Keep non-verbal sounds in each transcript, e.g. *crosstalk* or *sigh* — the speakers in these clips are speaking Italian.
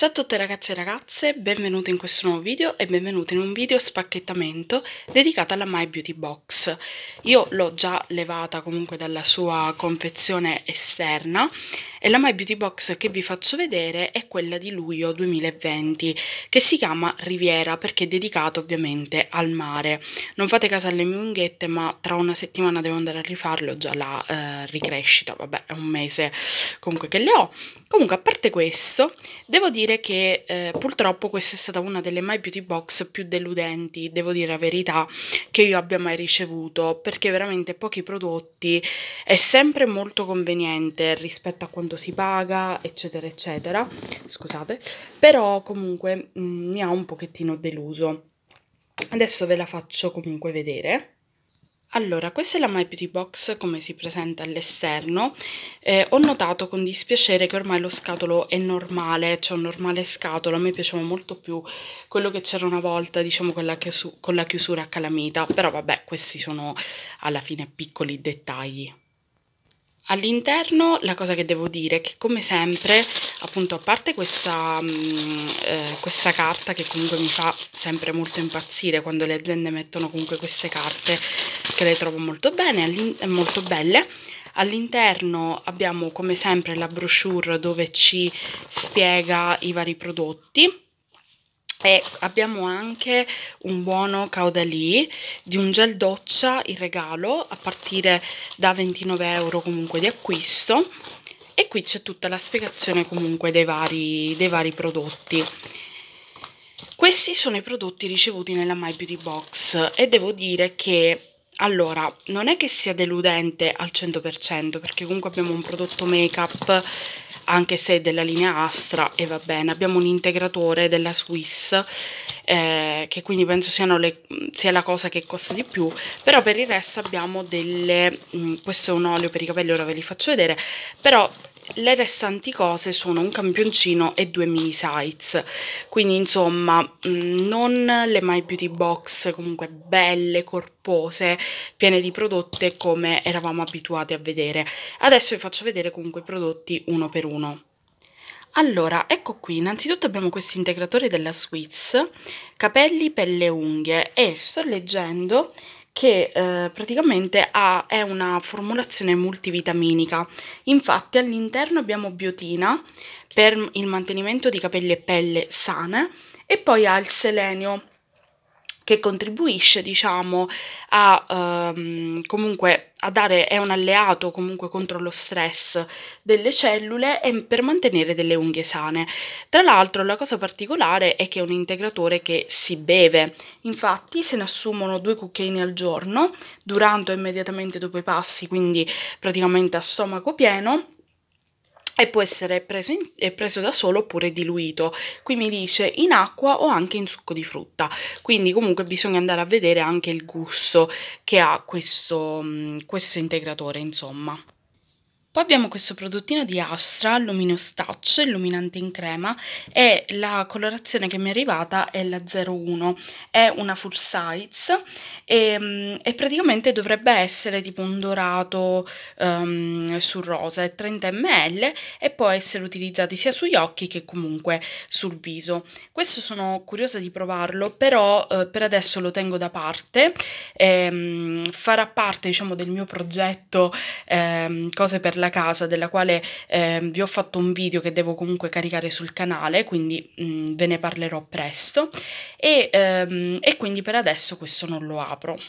Ciao a tutte ragazze e ragazze, benvenute in questo nuovo video e benvenute in un video spacchettamento dedicato alla My Beauty Box. Io l'ho già levata comunque dalla sua confezione esterna e la My Beauty Box che vi faccio vedere è quella di luglio 2020 che si chiama Riviera perché è dedicata ovviamente al mare. Non fate caso alle mie unghiette ma tra una settimana devo andare a rifarle, ho già la eh, ricrescita, vabbè è un mese comunque che le ho. Comunque a parte questo, devo dire dire che eh, purtroppo questa è stata una delle My Beauty Box più deludenti, devo dire la verità, che io abbia mai ricevuto, perché veramente pochi prodotti è sempre molto conveniente rispetto a quanto si paga, eccetera, eccetera, scusate, però comunque mh, mm, mi ha un pochettino deluso. Adesso ve la faccio comunque vedere. Allora, questa è la My Beauty Box come si presenta all'esterno. Eh, ho notato con dispiacere che ormai lo scatolo è normale, cioè un normale scatolo. A me piaceva molto più quello che c'era una volta, diciamo con la, con la chiusura a calamita. Però vabbè, questi sono alla fine piccoli dettagli. All'interno la cosa che devo dire è che come sempre, appunto a parte questa, mh, mm, eh, questa, carta che comunque mi fa sempre molto impazzire quando le aziende mettono comunque queste carte che le trovo molto, bene, eh, molto belle. All'interno abbiamo come sempre la brochure dove ci spiega i vari prodotti e abbiamo anche un buono caudalì di un gel doccia in regalo a partire da 29 euro comunque di acquisto e qui c'è tutta la spiegazione comunque dei vari, dei vari prodotti. Questi sono i prodotti ricevuti nella My Beauty Box e devo dire che allora, non è che sia deludente al 100% perché comunque abbiamo un prodotto make-up anche se della linea Astra e va bene, abbiamo un integratore della Swiss eh, che quindi penso le, sia la cosa che costa di più però per il resto abbiamo delle mh, mm, questo è un olio per i capelli, ora ve li faccio vedere però le restanti cose sono un campioncino e due mini size quindi insomma mm, non le My Beauty Box comunque belle, corpose piene di prodotte come eravamo abituati a vedere adesso vi faccio vedere comunque i prodotti uno per uno allora, ecco qui, innanzitutto abbiamo questo integratore della Swiss, capelli, pelle e unghie e sto leggendo che eh, praticamente ha, è una formulazione multivitaminica. Infatti all'interno abbiamo biotina per il mantenimento di capelli e pelle sane e poi ha il selenio che contribuisce, diciamo, a ehm, comunque a dare, è un alleato comunque contro lo stress delle cellule e per mantenere delle unghie sane. Tra l'altro la cosa particolare è che è un integratore che si beve, infatti se ne assumono due cucchiaini al giorno, durante o immediatamente dopo i passi, quindi praticamente a stomaco pieno, e può essere preso, in, preso, da solo oppure diluito. Qui mi dice in acqua o anche in succo di frutta, quindi comunque bisogna andare a vedere anche il gusto che ha questo, mm, questo integratore, insomma. Poi abbiamo questo prodottino di Astra, Lumino Staccio, illuminante in crema e la colorazione che mi è arrivata è la 01, è una full size e, ehm, e praticamente dovrebbe essere tipo un dorato um, sul rosa, è 30 ml e può essere utilizzato sia sugli occhi che comunque sul viso. Questo sono curiosa di provarlo, però eh, per adesso lo tengo da parte, ehm, farà parte diciamo del mio progetto ehm, cose per la casa della quale eh, vi ho fatto un video che devo comunque caricare sul canale quindi mh, mm, ve ne parlerò presto e, ehm, e quindi per adesso questo non lo apro.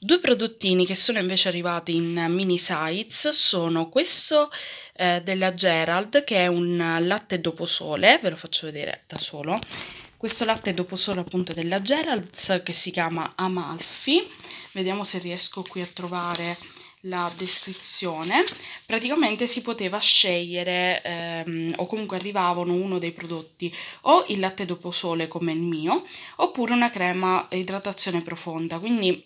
Due prodottini che sono invece arrivati in mini size sono questo eh, della Gerald che è un latte dopo sole, ve lo faccio vedere da solo. Questo latte dopo sole appunto della Gerald che si chiama Amalfi, vediamo se riesco qui a trovare la descrizione, praticamente si poteva scegliere ehm, o comunque arrivavano uno dei prodotti o il latte dopo sole come il mio oppure una crema idratazione profonda, quindi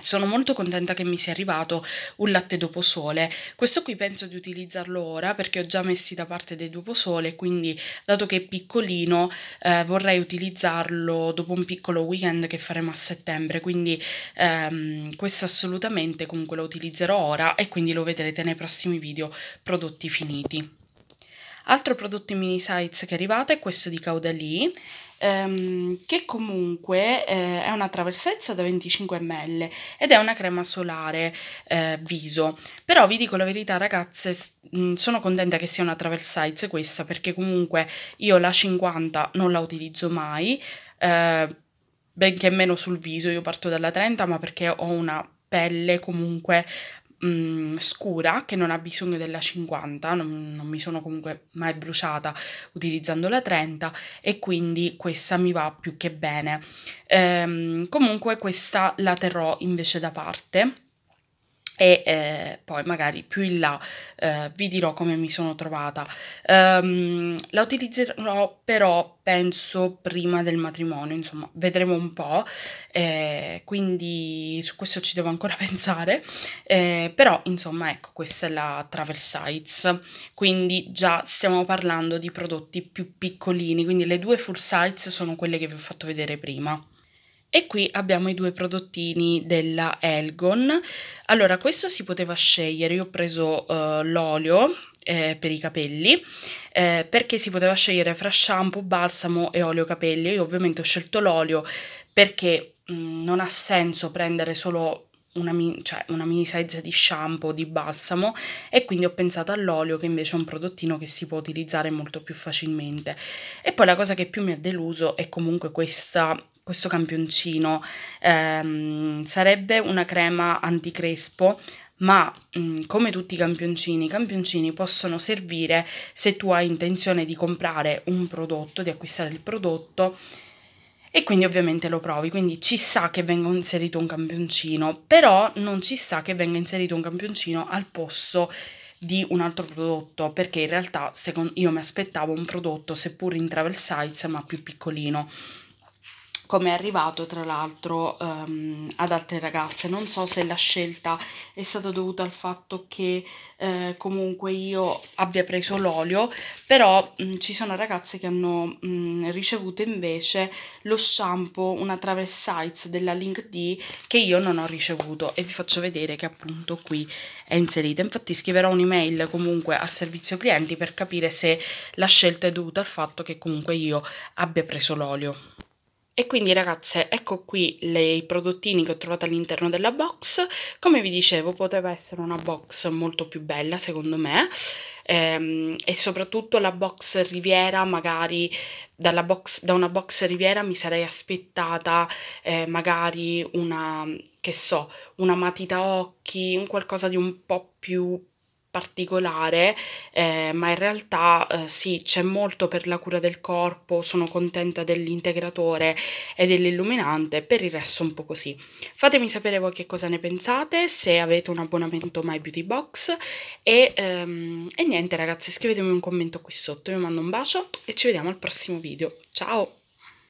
sono molto contenta che mi sia arrivato un latte dopo sole. Questo qui penso di utilizzarlo ora perché ho già messi da parte dei dopo sole, quindi dato che è piccolino eh, vorrei utilizzarlo dopo un piccolo weekend che faremo a settembre, quindi ehm, questo assolutamente comunque lo utilizzerò ora e quindi lo vedrete nei prossimi video prodotti finiti. Altro prodotto in mini size che è arrivato è questo di Caudalie ehm, che comunque eh, è una traversezza da 25 ml ed è una crema solare eh, viso. Però vi dico la verità ragazze, mm, sono contenta che sia una travel size questa perché comunque io la 50 non la utilizzo mai, eh, benché meno sul viso, io parto dalla 30 ma perché ho una pelle comunque mh, mm, scura che non ha bisogno della 50, non, non mi sono comunque mai bruciata utilizzando la 30 e quindi questa mi va più che bene. Ehm, comunque questa la terrò invece da parte e eh, poi magari più in là eh, vi dirò come mi sono trovata. Um, la utilizzerò però penso prima del matrimonio, insomma vedremo un po', eh, quindi su questo ci devo ancora *laughs* pensare, eh, però insomma ecco questa è la Travel Size, quindi già stiamo parlando di prodotti più piccolini, quindi le due full size sono quelle che vi ho fatto vedere prima. E qui abbiamo i due prodottini della Elgon. Allora, questo si poteva scegliere, io ho preso uh, l'olio eh, per i capelli eh, perché si poteva scegliere fra shampoo, balsamo e olio capelli. Io ovviamente ho scelto l'olio perché mh, mm, non ha senso prendere solo una, mini, cioè una mini size di shampoo, di balsamo e quindi ho pensato all'olio che invece è un prodottino che si può utilizzare molto più facilmente e poi la cosa che più mi ha deluso è comunque questa questo campioncino. Ehm, sarebbe una crema anticrespo, ma mh, mm, come tutti i campioncini, i campioncini possono servire se tu hai intenzione di comprare un prodotto, di acquistare il prodotto e quindi ovviamente lo provi, quindi ci sa che venga inserito un campioncino, però non ci sa che venga inserito un campioncino al posto di un altro prodotto perché in realtà secondo, io mi aspettavo un prodotto seppur in travel size ma più piccolino come è arrivato tra l'altro um, ad altre ragazze. Non so se la scelta è stata dovuta al fatto che eh, comunque io abbia preso l'olio, però mh, mm, ci sono ragazze che hanno mh, mm, ricevuto invece lo shampoo, una travel size della Link D che io non ho ricevuto e vi faccio vedere che appunto qui è inserita. Infatti scriverò un'email comunque al servizio clienti per capire se la scelta è dovuta al fatto che comunque io abbia preso l'olio. E quindi ragazze, ecco qui i prodottini che ho trovato all'interno della box. Come vi dicevo, poteva essere una box molto più bella secondo me ehm, e soprattutto la box Riviera, magari box, da una box Riviera mi sarei aspettata eh, magari una, che so, una matita occhi, un qualcosa di un po' più particolare, eh, ma in realtà eh, sì, c'è molto per la cura del corpo, sono contenta dell'integratore e dell'illuminante, per il resto un po' così. Fatemi sapere voi che cosa ne pensate, se avete un abbonamento My Beauty Box e, ehm, e niente ragazzi, scrivetemi un commento qui sotto, vi mando un bacio e ci vediamo al prossimo video. Ciao!